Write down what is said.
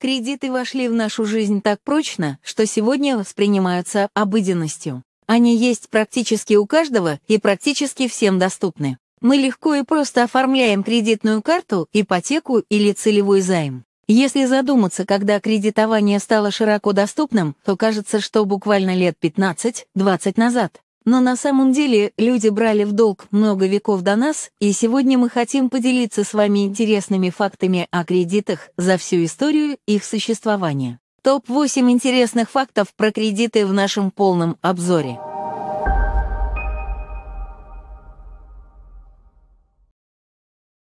Кредиты вошли в нашу жизнь так прочно, что сегодня воспринимаются обыденностью. Они есть практически у каждого и практически всем доступны. Мы легко и просто оформляем кредитную карту, ипотеку или целевой займ. Если задуматься, когда кредитование стало широко доступным, то кажется, что буквально лет 15-20 назад но на самом деле люди брали в долг много веков до нас, и сегодня мы хотим поделиться с вами интересными фактами о кредитах за всю историю их существования. Топ-8 интересных фактов про кредиты в нашем полном обзоре.